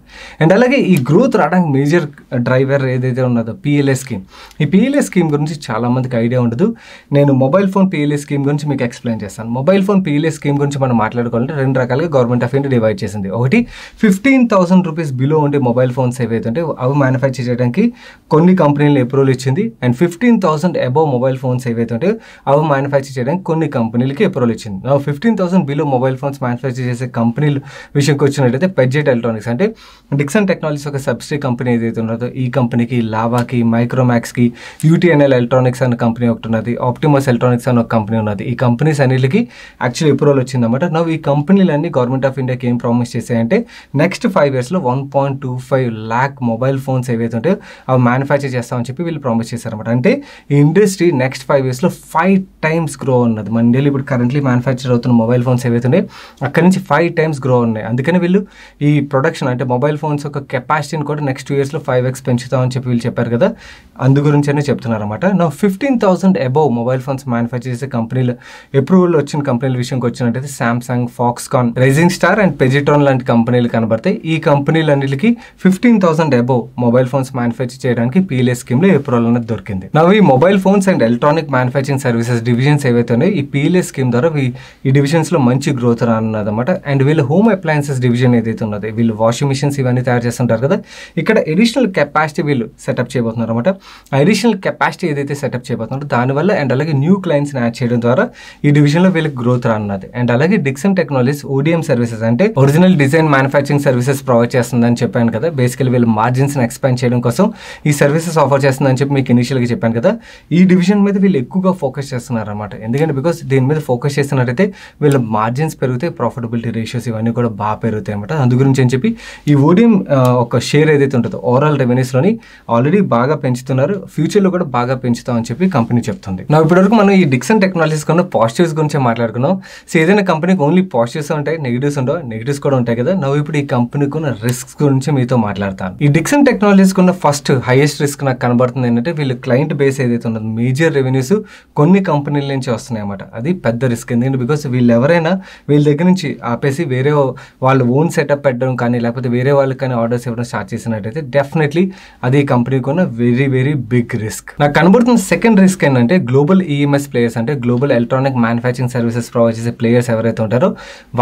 S1: అండ్ అలాగే ఈ గ్రోత్ రావడానికి మేజర్ డ్రైవర్ ఏదైతే ఉన్నదో పిఎల్ఏ స్కీమ్ ఈ పిఎల్ఏ స్కీమ్ గురించి చాలామందికి ఐడియా ఉండదు నేను మొబైల్ ఫోన్ పిఎల్ఏ స్కీమ్ గురించి మీకు ఎక్స్ప్లెయిన్ చేస్తాను మొబైల్ ఫోన్ పిఎల్ఏ స్కీమ్ గురించి మనం మాట్లాడుకోవాలంటే రెండు రకాలుగా గవర్నమెంట్ ఆఫ్ ఇండియా డివైడ్ చేసింది ఒకటి ఫిఫ్టీన్ థౌసండ్ రూపీస్ బిలో యూకేలో ఉండే మొబైల్ ఫోన్స్ ఏవైతే అవి మ్యానుఫ్యాక్చర్ చేయడానికి కొన్ని కంపెనీలు అప్రూవల్ ఇచ్చింది and fifteen thousand above mobile phones ఏవైతే ఉంటే అవి మ్యానుఫ్యాక్చర్ చేయడానికి కొన్ని కంపెనీలకి అప్రూవల్ ఇచ్చింది నా fifteen thousand below mobile phones manufacture చేసే కంపెనీల విషయంకి వచ్చినట్టయితే పెడ్జెట్ ఎలక్ట్రానిక్స్ అంటే డిక్సన్ టెక్నాలజీస్ ఒక సబ్సిడీ కంపెనీ ఏదైతే ఉన్నదో ఈ కంపెనీకి లావాకి మైక్రోమాక్స్కి యూటీఎన్ఎల్ ఎలక్ట్రానిక్స్ అనే కంపెనీ ఒకటి ఉన్నది ఆప్టిమస్ ఎలక్ట్రానిక్స్ అనే ఒక కంపెనీ ఉన్నది ఈ కంపెనీస్ అన్నిటికి యాక్చువల్లీ అప్రూవల్ వచ్చిందన్నమాట నా ఈ కంపెనీలన్నీ గవర్నమెంట్ ఆఫ్ ఇండియాకి ఏం ప్రామిస్ చేశాయంటే నెక్స్ట్ ఫైవ్ ఇయర్స్లో one point point two five lakh mobile phones ఏవైతే ఉంటాయో అవి మ్యానుఫ్యాక్చర్ చేస్తామని చెప్పి వీళ్ళు ప్రామిస్ చేశారనమాట అంటే ఈ ఇండస్ట్రీ నెక్స్ట్ ఫైవ్ ఇయర్స్లో ఫైవ్ టైమ్స్ గ్రో ఉన్నది మన ఇండియాలో ఇప్పుడు కరెంట్లీ మ్యానుఫ్యాక్చర్ అవుతున్న మొబైల్ ఫోన్స్ ఏవైతే ఉన్నాయో అక్కడి నుంచి ఫైవ్ టైమ్స్ గ్రో ఉన్నాయి అందుకని వీళ్ళు ఈ ప్రొడక్షన్ అంటే మొబైల్ ఫోన్స్ యొక్క కెపాసిటీని కూడా నెక్స్ట్ టూ ఇయర్స్లో ఫైవ్ ఎక్స్ పెంచుతామని చెప్పి వీళ్ళు చెప్పారు కదా అందు గురించి చెప్తున్నారు అనమాట నా fifteen thousand above mobile phones manufacture చేసే కంపెనీలు అప్రూవల్ వచ్చిన కంపెనీల విషయంకి వచ్చినట్టయితే Samsung Foxconn Rising Star and Pegatron లాంటి కంపెనీలు కనబడతాయి ఈ కంపెనీలు ఫ్యామిలీకి fifteen thousand above mobile phones manufacture చేయడానికి పీఎల్ఏ లో ఏప్రిల్ అనేది దొరికింది నవ్వు ఈ mobile phones and electronic manufacturing services divisions ఏవైతే ఉన్నాయో ఈ పీఎల్ఏ స్కీమ్ ద్వారా ఈ డివిజన్స్ లో మంచి గ్రోత్ రానున్నదన్నమాట అండ్ వీళ్ళు హోమ్ అప్లయన్సెస్ డివిజన్ ఏదైతే ఉన్నది వీళ్ళు వాషింగ్ మిషన్స్ ఇవన్నీ తయారు చేస్తుంటారు కదా ఇక్కడ ఎడిషనల్ కెపాసిటీ వీళ్ళు సెటప్ చేయబోతున్నారు అనమాట అడిషనల్ కెపాసిటీ ఏదైతే సెటప్ చేయబోతున్నారో దానివల్ల అండ్ అలాగే న్యూ క్లయింట్స్ని యాడ్ చేయడం ద్వారా ఈ డివిజన్లో వీళ్ళకి గ్రోత్ రానున్నది అండ్ అలాగే డిక్సన్ టెక్నాలజీస్ ఓడిఎం సర్వీసెస్ అంటే original design manufacturing services provide చేస్తుంది అని చెప్పాను కదా బేసికలీ వీళ్ళు మార్జిన్స్ని ఎక్స్పాండ్ చేయడం కోసం ఈ సర్వీసెస్ ఆఫర్ చేస్తుందని చెప్పి మీకు ఇనిషియల్గా చెప్పాను కదా ఈ డివిజన్ మీద వీళ్ళు ఎక్కువగా ఫోకస్ చేస్తున్నారన్నమాట ఎందుకంటే బికాస్ దీని మీద ఫోకస్ చేస్తున్నట్టయితే వీళ్ళ మార్జిన్స్ పెరుగుతాయి ప్రాఫిటబిలిటీ రేషియోస్ ఇవన్నీ కూడా బాగా పెరుగుతాయి అనమాట అందు గురించి అని చెప్పి ఈ ఓడిఎం ఒక షేర్ ఏదైతే ఉంటుందో ఓవరాల్ రెవెన్యూస్లోని ఆల్రెడీ బాగా పెంచుతున్నారు ఫ్యూచర్లో కూడా బాగా పెంచుతామని చెప్పి కంపెనీ చెప్తుంది నా ఇప్పటివరకు మనం ఈ డిక్సన్ టెక్నాలజీస్ కన్నా పాజిటివ్స్ గురించి మాట్లాడుకున్నాం సో ఏదైనా కంపెనీకి ఓన్లీ పాజిటివ్స్ ఉంటాయి నెగిటివ్స్ ఉండవు నెగిటివ్స్ కూడా ఉంటాయి కదా నవ్వు ఇప్పుడు ఈ కంపెనీకి ఉన్న రిస్క్ గురించి మీతో మాట్లాడతాను ఈ డిక్సన్ టెక్నాలజీస్ ఉన్న ఫస్ట్ హైయెస్ట్ రిస్క్ నాకు కనబడుతుంది ఏంటంటే వీళ్ళు క్లయింట్ బేస్ ఏదైతే ఉన్నది మేజర్ రెవెన్యూస్ కొన్ని కంపెనీల నుంచి వస్తున్నాయి అన్నమాట అది పెద్ద రిస్క్ ఎందుకంటే బికాస్ వీళ్ళు ఎవరైనా వీళ్ళ దగ్గర నుంచి ఆపేసి వేరే వాళ్ళు ఓన్ సెటప్ పెట్టడం కానీ లేకపోతే వేరే వాళ్ళకి కానీ ఆర్డర్స్ ఇవ్వడం స్టార్ట్ చేసినట్టయితే డెఫినెట్లీ అది కంపెనీకి ఉన్న వెరీ వెరీ బిగ్ రిస్క్ నాకు కనబడుతున్న సెకండ్ రిస్క్ ఏంటంటే గ్లోబల్ ఈఎంఎస్ ప్లేయర్స్ అంటే global electronic manufacturing services provide చేసే ప్లేయర్స్ ఎవరైతే ఉంటారో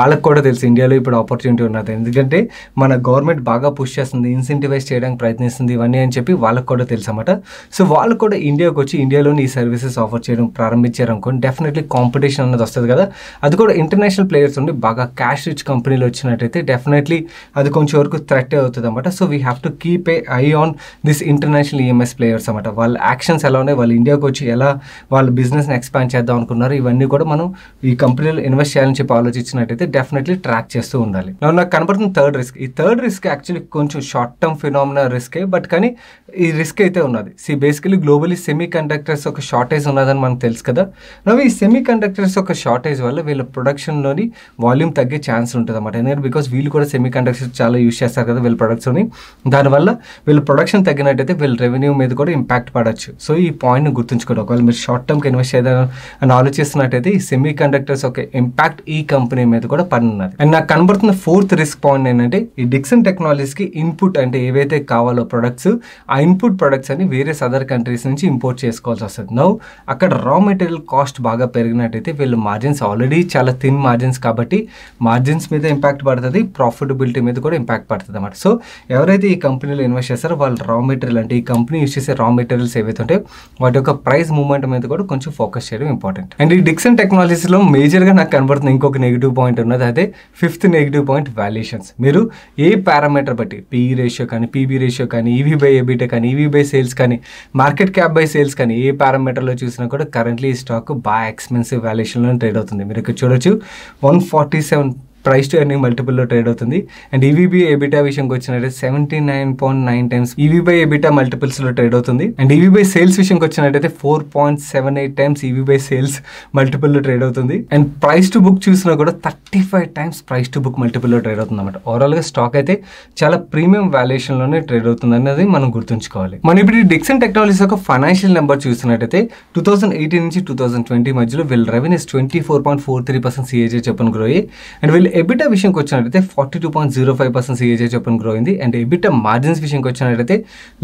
S1: వాళ్ళకి కూడా తెలుసు ఇండియాలో ఇప్పుడు ఆపర్చునిటీ ఉన్నది ఎందుకంటే మన గవర్నమెంట్ బాగా పుష్ చేస్తుంది ఇన్సెంటివైజ్ చేయడానికి ప్రయత్నిస్తుంది ఇవన్నీ అని చెప్పి వాళ్ళకి కూడా తెలుసు అనమాట సో వాళ్ళు కూడా ఇండియాకి వచ్చి ఇండియాలోని ఈ సర్వీసెస్ ఆఫర్ చేయడం ప్రారంభించారు అనుకోండి డెఫినెట్లీ కాంపిటీషన్ అనేది వస్తుంది కదా అది కూడా ఇంటర్నేషనల్ ప్లేయర్స్ ఉండి బాగా క్యాష్ రిచ్ కంపెనీలు వచ్చినట్టయితే డెఫినెట్లీ అది కొంచెం వరకు థ్రెట్ అవుతుంది అనమాట so we have to keep a eye on this international EMS players అనమాట వాళ్ళ యాక్షన్స్ ఎలా ఉన్నాయి వాళ్ళు ఇండియాకి వచ్చి ఎలా వాళ్ళ బిజినెస్ని ఎక్స్పాండ్ చేద్దాం అనుకున్నారు ఇవన్నీ కూడా మనం ఈ కంపెనీలో ఇన్వెస్ట్ చేయాలని చెప్పి ఆలోచించినట్టయితే డెఫినెట్లీ ట్రాక్ చేస్తూ ఉండాలి నాకు కనబడుతున్న థర్డ్ రిస్క్ ఈ థర్డ్ రిస్క్ యాక్చువల్లీ కొంచెం షార్ట్ టర్మ్ ఫినామినా రిస్కే బట్ కానీ ఈ రిస్క్ అయితే ఉన్నది సి బేసికలీ గ్లోబలీ సెమీ కండక్టర్స్ ఒక షార్టేజ్ ఉన్నదని మనకు తెలుసు కదా నవ్వు ఈ సెమీ కండక్టర్స్ ఒక షార్టేజ్ వల్ల వీళ్ళ ప్రొడక్షన్లోని వాల్యూమ్ తగ్గే ఛాన్స్ ఉంటుంది అన్నమాట ఎందుకంటే బికాస్ వీళ్ళు కూడా సెమీ కండక్టర్స్ చాలా యూస్ చేస్తారు కదా వీళ్ళ ప్రొడక్ట్స్ని దానివల్ల వీళ్ళ ప్రొడక్షన్ తగ్గినట్టయితే వీళ్ళ రెవెన్యూ మీద కూడా ఇంపాక్ట్ పడవచ్చు సో ఈ పాయింట్ని గుర్తుంచుకోండి ఒకవేళ మీరు షార్ట్ టర్మ్కి ఇన్వెస్ట్ చేద్దాం అని ఆలోచిస్తున్నట్టయితే ఈ సెమీ కండక్టర్స్ ఒక ఇంపాక్ట్ ఈ కంపెనీ మీద కూడా ఉన్నది అండ్ నాకు కనబడుతున్న ఫోర్త్ రిస్క్ పాయింట్ ఏంటంటే ఈ డిక్సన్ టెక్నాలజీస్కి ఇన్పుట్ అంటే ఏవైతే కావాలో ప్రొడక్ట్స్ ఆ ఇన్పుట్ ప్రొడక్ట్స్ అని వేరే అదర్ కంట్రీస్ నుంచి ఇంపోర్ట్ చేసుకోవాల్సి వస్తుంది నౌ అక్కడ రా మెటీరియల్ కాస్ట్ బాగా పెరిగినట్టయితే వీళ్ళు మార్జిన్స్ ఆల్రెడీ చాలా థిన్ మార్జిన్స్ కాబట్టి మార్జిన్స్ మీద ఇంపాక్ట్ పడుతుంది ప్రాఫిటబిలిటీ మీద కూడా ఇంపాక్ట్ పడుతుంది అన్నమాట సో ఎవరైతే ఈ కంపెనీలో ఇన్వెస్ట్ చేస్తారో వాళ్ళు రా మెటీరియల్ అంటే ఈ కంపెనీ యూస్ చేసే రా మెటీరియల్స్ ఏవైతే ఉంటాయో వాటి యొక్క ప్రైస్ మూవ్మెంట్ మీద కూడా కొంచెం ఫోకస్ చేయడం ఇంపార్టెంట్ అండ్ ఈ డిక్సన్ టెక్నాలజీస్లో మేజర్గా నాకు కనబడుతుంది ఇంకొక నెగిటివ్ పాయింట్ ఉన్నది అదే ఫిఫ్త్ నెగిటివ్ పాయింట్ వాల్యుయేషన్స్ మీరు ఏ పారామీటర్ బట్టి పీఈ రేషియో e కానీ పీబీ రేషియో కానీ ఈవీ బై ఏబిటే కానీ ఈవీ బై సేల్స్ కానీ మార్కెట్ క్యాప్ బై సేల్స్ కానీ ఏ పారామీటర్లో చూసినా కూడా కరెంట్లీ ఈ స్టాక్ బాగా ఎక్స్పెన్సివ్ వాల్యుయేషన్లో ట్రేడ్ అవుతుంది మీరు ఇక్కడ చూడొచ్చు one forty seven price to earning మల్టిపుల్లో ట్రేడ్ అవుతుంది అండ్ ఈవీబీ ఎబిటా విషయంకి వచ్చినట్టే seventy nine point nine times EV by EBITDA మల్టిపుల్స్లో ట్రేడ్ అవుతుంది అండ్ ఈవీ బై సేల్స్ విషయంకి వచ్చినట్టయితే four point seven eight times EV by sales మల్టిపుల్లో trade అవుతుంది అండ్ ప్రైస్ టు బుక్ చూసినా కూడా thirty five times price to book మల్టిపుల్లో trade అవుతుంది అనమాట ఓవరాల్గా స్టాక్ అయితే చాలా ప్రీమియం వాల్యుయేషన్లోనే ట్రేడ్ అవుతుంది అనేది మనం గుర్తుంచుకోవాలి మనం ఇప్పుడు డిక్సన్ టెక్నాలజీస్ యొక్క ఫైనాన్షియల్ నెంబర్ చూసినట్టయితే టూ థౌసండ్ ఎయిటీన్ నుంచి టూ థౌసండ్ ట్వంటీ మధ్యలో వీళ్ళ revenues twenty four point four three percent CAGR చెప్పను గ్రో అయ్యి అండ్ వీళ్ళు అండ్ ఎబిటా విషయంకి వచ్చినట్లయితే forty two point zero five percent CAGR చొప్పున గ్రో అయింది అండ్ ఎబిటా మార్జిన్స్ విషయంకి వచ్చినట్లయితే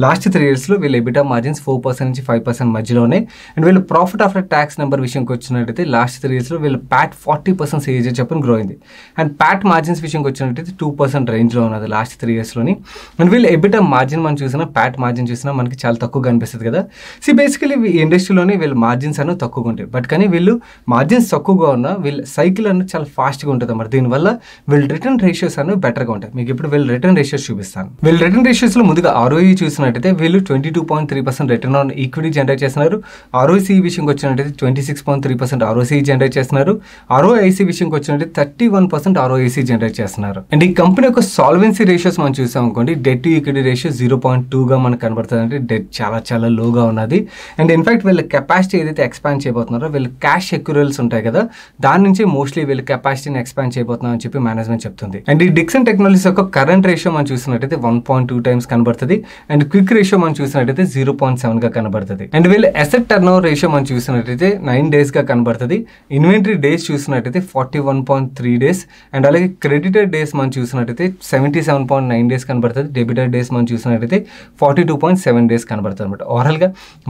S1: లాస్ట్ త్రీ ఇయర్స్లో వీళ్ళు ఎబిటా మార్జిన్స్ ఫోర్ పర్సెంట్ నుంచి ఫైవ్ పర్సెంట్ మధ్యలోనే అండ్ వీళ్ళు ప్రాఫిట్ ఆఫ్టర్ ట్యాక్స్ నెంబర్ విషయంకి వచ్చినట్లయితే లాస్ట్ త్రీ ఇయర్స్లో వీళ్ళు ప్యాట్ ఫార్టీ పర్సెంట్ సిఏజే చొప్పున గ్రో అయింది అండ్ ప్యాట్ మార్జిన్స్ విషయంకి వచ్చినట్లయితే టూ పర్సెంట్ రేంజ్లో ఉన్నది లాస్ట్ త్రీ ఇయర్స్లోని అండ్ వీళ్ళు ఎబిటా మార్జిన్ మనం చూసినా ప్యాట్ మార్జిన్ చూసినా మనకి చాలా తక్కువగా అనిపిస్తుంది కదా సి బేసికలీ ఇండస్ట్రీలోని వీళ్ళు మార్జిన్స్ అనేవి తక్కువగా ఉంటాయి బట్ కానీ వీళ్ళు మార్జిన్స్ తక్కువగా ఉన్నా వీళ్ళ సైకిల్ అనేది చాలా ఫాస్ట్గా ఉంటుంది మరి దీనివల్ల వల్ల వీళ్ళ రిటర్న్ రేషియోస్ అనేవి బెటర్గా ఉంటాయి మీకు ఇప్పుడు వీళ్ళు రిటర్న్ రేషియోస్ చూపిస్తాను వీళ్ళు రిటర్న్ రేషియోస్లో ముందుగా ఆర్ఓఈ చూసినట్టయితే వీళ్ళు twenty two point three percent return on equity generate చేస్తున్నారు ఆర్ఓసీ విషయంకి వచ్చినట్టయితే twenty six point three percent ROC generate చేస్తున్నారు ఆర్ఓఐసీ విషయంకి వచ్చినట్టు thirty one percent ROIC generate చేస్తున్నారు అండ్ ఈ కంపెనీ యొక్క సాల్వెన్సీ రేషియోస్ మనం చూసాం అనుకోండి debt to equity ratio zero point టూగా మనకు కనబడుతుంది అంటే డెట్ చాలా చాలా లోగా ఉన్నది అండ్ ఇన్ఫాక్ట్ వీళ్ళ కెపాసిటీ ఏదైతే ఎక్స్పాండ్ చేయబోతున్నారో వీళ్ళ క్యాష్ ఎక్యూరల్స్ ఉంటాయి కదా దాని నుంచి మోస్ట్లీ వీళ్ళ కెపాసిటీని ఎక్స్పాండ్ చేయబోతున్నారు చేస్తున్నాం అని చెప్పి మేనేజ్మెంట్ చెప్తుంది అండ్ ఈ డిక్సన్ టెక్నాలజీస్ యొక్క కరెంట్ రేషియో మనం చూసినట్టయితే వన్ పాయింట్ టూ టైమ్స్ కనబడుతుంది అండ్ క్విక్ రేషియో మనం చూసినట్టయితే జీరో పాయింట్ సెవెన్ గా కనబడుతుంది అండ్ వీళ్ళ అసెట్ టర్న్ ఓవర్ రేషియో మనం చూసినట్టయితే నైన్ డేస్ గా కనబడుతుంది ఇన్వెంటరీ డేస్ చూసినట్టయితే forty one point three days and అలాగే క్రెడిటెడ్ డేస్ మనం చూసినట్టయితే seventy seven point nine days కనబడుతుంది డెబిటెడ్ డేస్ మనం చూసినట్టయితే forty two point seven days కనబడుతుంది అనమాట గా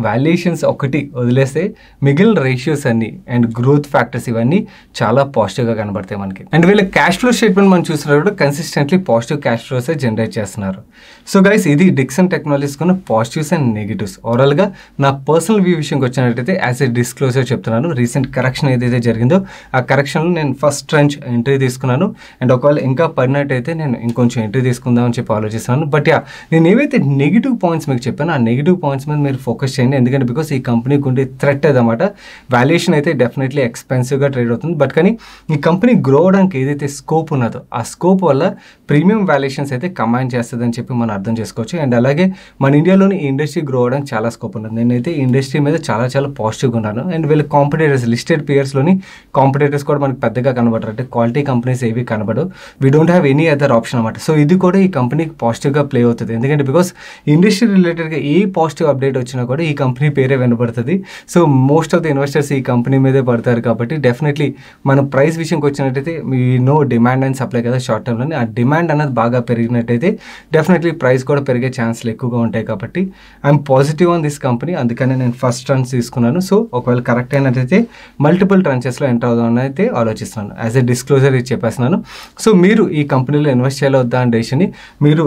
S1: వాల్యుయేషన్స్ ఒకటి వదిలేస్తే మిగిలిన రేషియోస్ అన్ని అండ్ గ్రోత్ ఫ్యాక్టర్స్ ఇవన్నీ చాలా గా కనబడతాయి మనకి అండ్ వీళ్ళ క్యాష్ ఫ్లో స్టేట్మెంట్ మనం చూసినప్పుడు కన్సిస్టెంట్లీ పాజిటివ్ క్యాష్ ఫ్లోసే జనరేట్ చేస్తున్నారు సో గైస్ ఇది డిక్సన్ టెక్నాలజీస్ కొన్ని పాజిటివ్స్ అండ్ నెగిటివ్స్ ఓవరాల్గా నా పర్సనల్ వ్యూ విషయంకి వచ్చినట్టయితే యాజ్ ఎ డిస్క్లోజర్ చెప్తున్నాను రీసెంట్ కరెక్షన్ ఏదైతే జరిగిందో ఆ కరెక్షన్లో నేను ఫస్ట్ ట్రంచ్ ఎంట్రీ తీసుకున్నాను అండ్ ఒకవేళ ఇంకా పడినట్టయితే నేను ఇంకొంచెం ఎంట్రీ తీసుకుందామని చెప్పి ఆలోచిస్తున్నాను బట్ యా నేను ఏవైతే నెగిటివ్ పాయింట్స్ మీకు చెప్పాను ఆ నెగిటివ్ పాయింట్స్ మీద మీరు ఫోకస్ చేయండి ఎందుకంటే బికాస్ ఈ కంపెనీకి ఉండే థ్రెట్ అదనమాట వాల్యుయేషన్ అయితే డెఫినెట్లీ ఎక్స్పెన్సివ్గా ట్రేడ్ అవుతుంది బట్ కానీ ఈ కంపెనీ గ్రో అవడానికి ఏదైతే ఏదైతే స్కోప్ ఉన్నదో ఆ స్కోప్ వల్ల ప్రీమియం వాల్యుయేషన్స్ అయితే కమాండ్ చేస్తుందని చెప్పి మనం అర్థం చేసుకోవచ్చు అండ్ అలాగే మన ఇండియాలోని ఇండస్ట్రీ గ్రో అవడానికి చాలా స్కోప్ ఉన్నది నేనైతే ఇండస్ట్రీ మీద చాలా చాలా పాజిటివ్గా ఉన్నాను అండ్ వీళ్ళ కాంపిటేటర్స్ లిస్టెడ్ పియర్స్లోని కాంపిటేటర్స్ కూడా మనకి పెద్దగా కనబడరు అంటే క్వాలిటీ కంపెనీస్ ఏవి కనబడు we don't have any other option అనమాట సో ఇది కూడా ఈ కంపెనీకి పాజిటివ్గా ప్లే అవుతుంది ఎందుకంటే బికాస్ ఇండస్ట్రీ రిలేటెడ్గా ఏ పాజిటివ్ అప్డేట్ వచ్చినా కూడా ఈ కంపెనీ పేరే వినబడుతుంది so most of the investors ఈ కంపెనీ మీదే పడతారు కాబట్టి డెఫినెట్లీ మన ప్రైస్ విషయంకి వచ్చినట్టయితే నో డిమాండ్ అండ్ సప్లై కదా షార్ట్ టర్మ్లో ఆ డిమాండ్ అనేది బాగా పెరిగినట్టయితే డెఫినెట్లీ ప్రైస్ కూడా పెరిగే ఛాన్స్లు ఎక్కువగా ఉంటాయి కాబట్టి I'm positive on this company అందుకనే నేను ఫస్ట్ ట్రన్స్ తీసుకున్నాను సో ఒకవేళ కరెక్ట్ అయినట్టయితే మల్టిపుల్ ట్రంచెస్లో ఎంటర్ అని అయితే ఆలోచిస్తున్నాను యాజ్ ఎ డిస్క్లోజర్ ఇది చెప్పేస్తున్నాను సో మీరు ఈ కంపెనీలో ఇన్వెస్ట్ చేయాలొద్దా అని అనే మీరు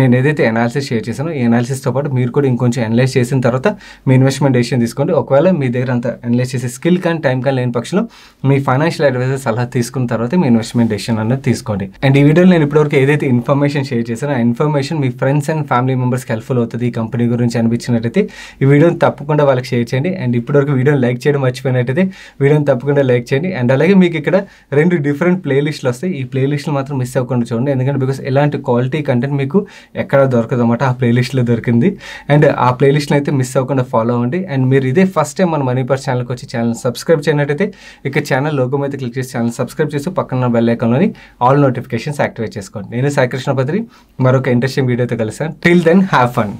S1: నేను ఏదైతే ఎనాలిసిస్ షేర్ చేశానో ఈ ఎనాలిసిస్తో పాటు మీరు కూడా ఇంకొంచెం ఎనలైజ్ చేసిన తర్వాత మీ ఇన్వెస్ట్మెంట్ డెసిషన్ తీసుకోండి ఒకవేళ మీ దగ్గర అంత ఎనలైజ్ చేసే స్కిల్ కానీ టైం కానీ లేని పక్షంలో మీ ఫైనాన్షియల్ అడ్వైజర్ సలహా తీసుకున్న తర్వాత మీ ఇన్వెస్ట్మెంట్ మీరు డెసిషన్ అన్నది తీసుకోండి అండ్ ఈ వీడియోలో నేను ఇప్పటివరకు ఏదైతే ఇన్ఫర్మేషన్ షేర్ చేశానో ఆ ఇన్ఫర్మేషన్ మీ ఫ్రెండ్స్ అండ్ ఫ్యామిలీ మెంబర్స్కి హెల్ప్ఫుల్ అవుతుంది ఈ కంపెనీ గురించి అనిపించినట్టయితే ఈ వీడియోని తప్పకుండా వాళ్ళకి షేర్ చేయండి అండ్ ఇప్పటివరకు వీడియోని లైక్ చేయడం మర్చిపోయినట్టయితే వీడియోని తప్పకుండా లైక్ చేయండి అండ్ అలాగే మీకు ఇక్కడ రెండు డిఫరెంట్ ప్లేలిస్ట్లు వస్తాయి ఈ ప్లేలిస్ట్లు మాత్రం మిస్ అవ్వకుండా చూడండి ఎందుకంటే బికాస్ ఎలాంటి క్వాలిటీ కంటెంట్ మీకు ఎక్కడ దొరకదు ఆ ప్లేలిస్ట్లో దొరికింది అండ్ ఆ ప్లేలిస్ట్ని అయితే మిస్ అవ్వకుండా ఫాలో అవ్వండి అండ్ మీరు ఇదే ఫస్ట్ టైం మన మనీ ఛానల్కి వచ్చి ఛానల్ సబ్స్క్రైబ్ చేయనట్టయితే ఇక ఛానల్ లోగో అయితే క్లిక్ చేసి ఛానల్ సబ్స్క్రైబ్ చేసి పక్కన బెల్ ఐకాన్లోని ఆల్ నోటిఫికేషన్స్ యాక్టివేట్ చేసుకోండి నేను సాయి కృష్ణపత్రి మరొక ఇంట్రెస్టింగ్ వీడియోతో కలిసాను టిల్ దెన్ హ్యావ్ ఫన్